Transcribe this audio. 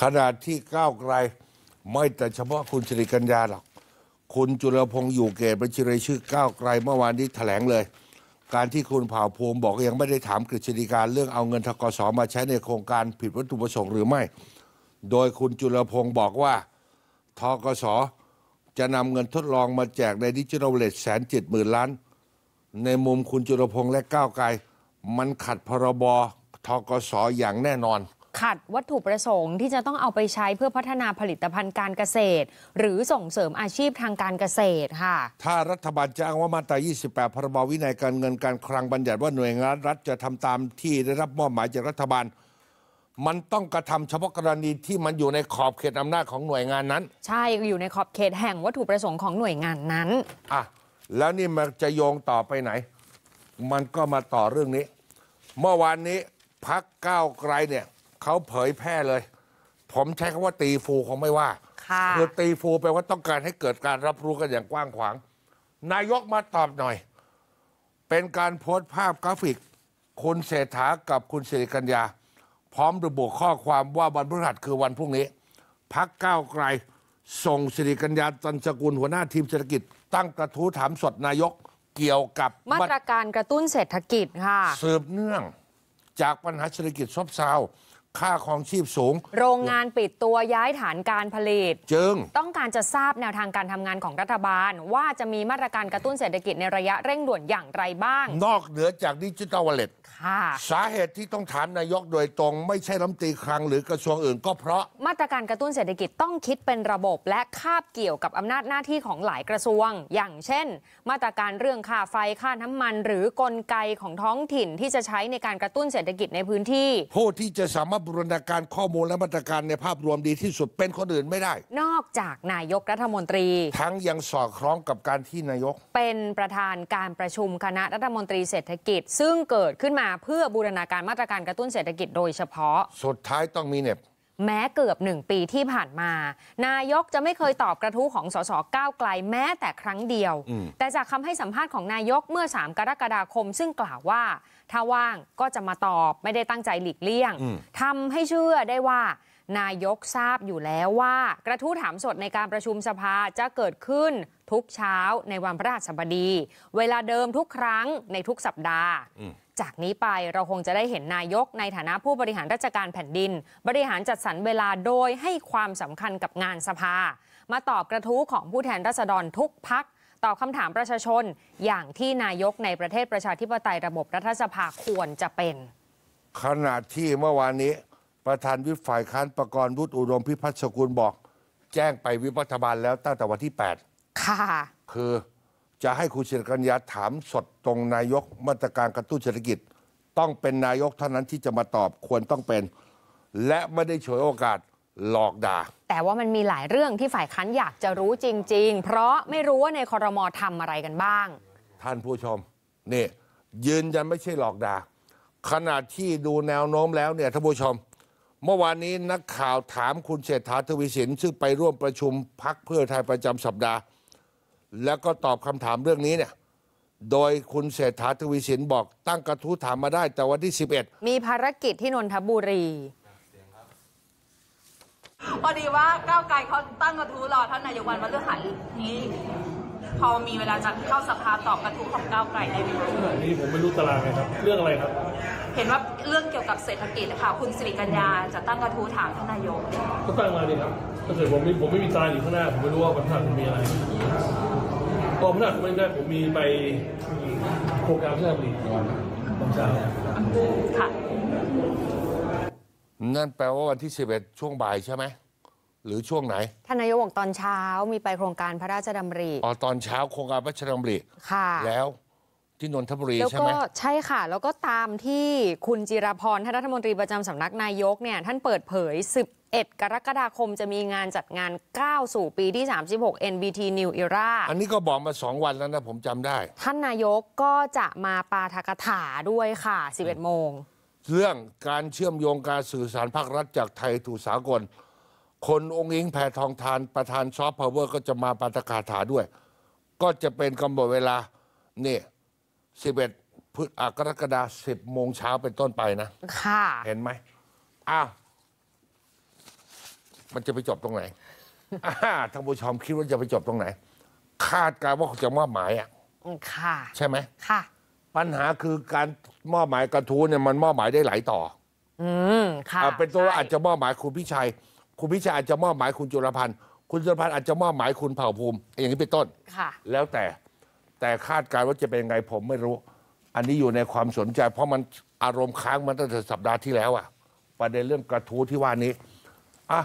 ขนาดที่ก้าวไกลไม่แต่เฉพาะคุณชริกัญญาหรอก คุณจุลพงษ์อยู่เกตบัญชีรายชื่อก้าวไกลเมื่อวานนี้แถลงเลย การที่คุณเผ่าภูมิบอกยังไม่ได้ถามกฤษฎีการ เรื่องเอาเงินทกศมาใช้ในโครงการผิดวัตถุประสงค์หรือไม่ โดยคุณจุลพงษ์บอกว่าทกศจะนำเงินทดลองมาแจกในดิจิทัลเลทแสนเจ็ดหมื่นล้าน ในมุมคุณจุลพงษ์และก้าวไกล มันขัดพรบทกศอย่างแน่นอนขัดวัตถุประสงค์ที่จะต้องเอาไปใช้เพื่อพัฒนาผลิตภัณฑ์การเกษตร หรือส่งเสริมอาชีพทางการเกษตรค่ะ ถ้ารัฐบาลจะอ้างว่ามาตรา28 พรบวินัยการเงินการคลังบัญญัติว่าหน่วยงานรัฐ จะทำตามที่ได้รับมอบหมายจากรัฐบาล มันต้องกระทำเฉพาะกรณีที่มันอยู่ในขอบเขตอำนาจของหน่วยงานนั้น ใช่อยู่ในขอบเขตแห่งวัตถุประสงค์ของหน่วยงานนั้นอ่ะแล้วนี่มันจะโยงต่อไปไหน มันก็มาต่อเรื่องนี้เมื่อวานนี้พักก้าวไกลเนี่ยเขาเผยแพร่เลย ผมใช้คำว่าตีฟูคงไม่ว่าคือตีฟูแปลว่าต้องการให้เกิดการรับรู้กันอย่างกว้างขวาง นายกมาตอบหน่อย เป็นการโพสต์ภาพกราฟิกคุณเศรษฐากับคุณสิริกัญญา พร้อมระบุข้อความว่าวันพฤหัสคือวันพรุ่งนี้พักก้าวไกลส่งสิริกัญญาตันสกุลหัวหน้าทีมเศรษฐกิจตั้งกระทู้ถามสดนายกเกี่ยวกับมาตรการกระตุ้นเศรษฐกิจค่ะสืบเนื่องจากปัญหาเศรษฐกิจซบเซาค่าครองชีพสูง โรงงานปิดตัวย้ายฐานการผลิต จึง ต้องการจะทราบแนวทางการทำงานของรัฐบาล ว่าจะมีมาตรการกระตุ้นเศรษฐกิจในระยะเร่งด่วนอย่างไรบ้าง นอกเหนือจากดิจิทัลวอลเล็ตสาเหตุที่ต้องถามนายกโดยตรงไม่ใช่รัฐมนตรีครังหรือกระทรวงอื่น ก็เพราะมาตรการกระตุ้นเศรษฐกิจต้องคิดเป็นระบบ และคาบเกี่ยวกับอำนาจหน้าที่ของหลายกระทรวง อย่างเช่น มาตรการเรื่องค่าไฟค่าน้ำมัน หรือกลไกของท้องถิ่นที่จะใช้ในการกระตุ้นเศรษฐกิจในพื้นที่ผู้ที่จะสามารถาบูรณาการข้อมูลและมาตรการในภาพรวมดีที่สุดเป็นคนอื่นไม่ได้ นอกจากนายกรัฐมนตรี ทั้งยังสอดคล้องกับการที่นายก เป็นประธานการประชุมคณะรัฐมนตรีเศรษฐกิจ ซึ่งเกิดขึ้นมาเพื่อบูรณาการมาตรการกระตุ้นเศรษฐกิจโดยเฉพาะ สุดท้ายต้องมีเน็บแม้เกือบหนึ่งปีที่ผ่านมา นายกจะไม่เคยตอบกระทู้ของ สสก้าวไกลแม้แต่ครั้งเดียว แต่จากคำให้สัมภาษณ์ของนายกเมื่อ 3 กรกฎาคม ซึ่งกล่าวว่า ถ้าว่างก็จะมาตอบไม่ได้ตั้งใจหลีกเลี่ยงทำให้เชื่อได้ว่า นายกทราบอยู่แล้วว่า กระทู้ถามสดในการประชุมสภาจะเกิดขึ้นทุกเช้าในวันพระราสบดี เวลาเดิมทุกครั้งในทุกสัปดาห์จากนี้ไปเราคงจะได้เห็นนายกในฐานะผู้บริหารราชการแผ่นดิน บริหารจัดสรรเวลาโดยให้ความสำคัญกับงานสภา มาตอบกระทู้ของผู้แทนราษฎรทุกพักตอบคำถามประชาชน อย่างที่นายกในประเทศประชาธิปไตยระบบรัฐสภาควรจะเป็นขณะที่เมื่อวานนี้ ประธานวิฝ่ายค้านประกรณ์วุฒิอุดมพิพัฒน์สกุลบอก แจ้งไปวิพัฒบาลแล้วตั้งแต่วันที่ 8 ค่ะคือจะให้คุณเฉลิมกัญญาถามสดตรงนายกมาตรการกระตุ้นเศรษฐกิจ ต้องเป็นนายกเท่านั้นที่จะมาตอบควรต้องเป็น และไม่ได้ฉวยโอกาสหลอกด่าแต่ว่ามันมีหลายเรื่องที่ฝ่ายค้านอยากจะรู้จริง ๆ เพราะไม่รู้ว่าในคอรมอทำอะไรกันบ้าง ท่านผู้ชมนี่ยืนยันไม่ใช่หลอกด่าขณะที่ดูแนวโน้มแล้วเนี่ยท่านผู้ชม เมื่อวานนี้นักข่าวถามคุณเศรษฐาทวีสินซึ่งไปร่วมประชุมพักเพื่อไทยประจำสัปดาห์แล้วก็ตอบคำถามเรื่องนี้เนี่ยโดยคุณเศรษฐาทวีสินบอกตั้งกระทู้ถามมาได้แต่วันที่ 11 มีภารกิจที่นนทบุรีพอดีว่าก้าวไกลเขาตั้งกระทู้รอ ท่านนายกวันมาเลือกหันนี้พอมีเวลาจะเข้าสภาตอบกระทู้ของก้าวไกลได้ไหมคะนี่ผมไม่รู้ตารางเลยครับเรื่องอะไรครับ เห็นว่าเรื่องเกี่ยวกับเศรษฐกิจนะคะคุณสิริกัญญาจะตั้งกระทู้ถามท่านนายกก็ตั้งมาดีครับถ้าเกิดผมไม่ผมไม่มีตารางอยู่ข้างหน้าผมไม่รู้ว่าปัญหาผมมีอะไรตอนพฤ้ผมไม่ได้ผมมีไปโครงการเพื่อผลิตกอนตอนเช้าค่ะนั่นแปลว่าวันที่11ช่วงบ่ายใช่ไหมหรือช่วงไหนท่านนายกบอกตอนเช้ามีไปโครงการพระราชดำริอ๋อ ตอนเช้าโครงการพระราชดำริค่ะ แล้วที่นนทบุรีใช่ไหมใช่ค่ะ แล้วก็ตามที่คุณจิรพรท่านรัฐมนตรีประจำสำนักนายกเนี่ยท่านเปิดเผย 11 กรกฎาคมจะมีงานจัดงานก้าวสู่ปีที่ 36 NBT New Era อันนี้ก็บอกมา 2 วันแล้วนะ ผมจำได้ท่านนายกก็จะมาปาทกถาด้วยค่ะ11โมงเรื่องการเชื่อมโยงการสื่อสารภาครัฐจากไทยถูกสากลคนองค์อิงแผ่ทองทาน ประธานซอฟต์พาวเวอร์ก็จะมาปาฐกาถาด้วย ก็จะเป็นกำหนดเวลา นี่ 11พฤษจิกรกฎาคม10โมงเช้าเป็นต้นไปนะค่ะเห็นไหมอ้าว มันจะไปจบตรงไหนท่านผู้ชมคิดว่าจะไปจบตรงไหน คาดการณ์ว่าจะมอบหมายอ่ะค่ะใช่ไหมค่ะ ปัญหาคือการมอบหมายกระทู้เนี่ยมันมอบหมายได้หลายต่อ อืมค่ะเป็นตัวอาจจะมอบหมายคุณพิชัยคุณพิชาอาจจะมอบหมายคุณจุลพันธ์คุณจุลพันธ์อาจจะมอบหมายคุณเผ่าภูมิ อย่างนี้เป็นต้น ค่ะ แล้วแต่ แต่คาดการณ์ว่าจะเป็นยังไงผมไม่รู้ อันนี้อยู่ในความสนใจ เพราะมันอารมณ์ค้างมันตั้งแต่สัปดาห์ที่แล้วอะประเด็นเรื่องกระทู้ที่ว่านี้ อ่ะ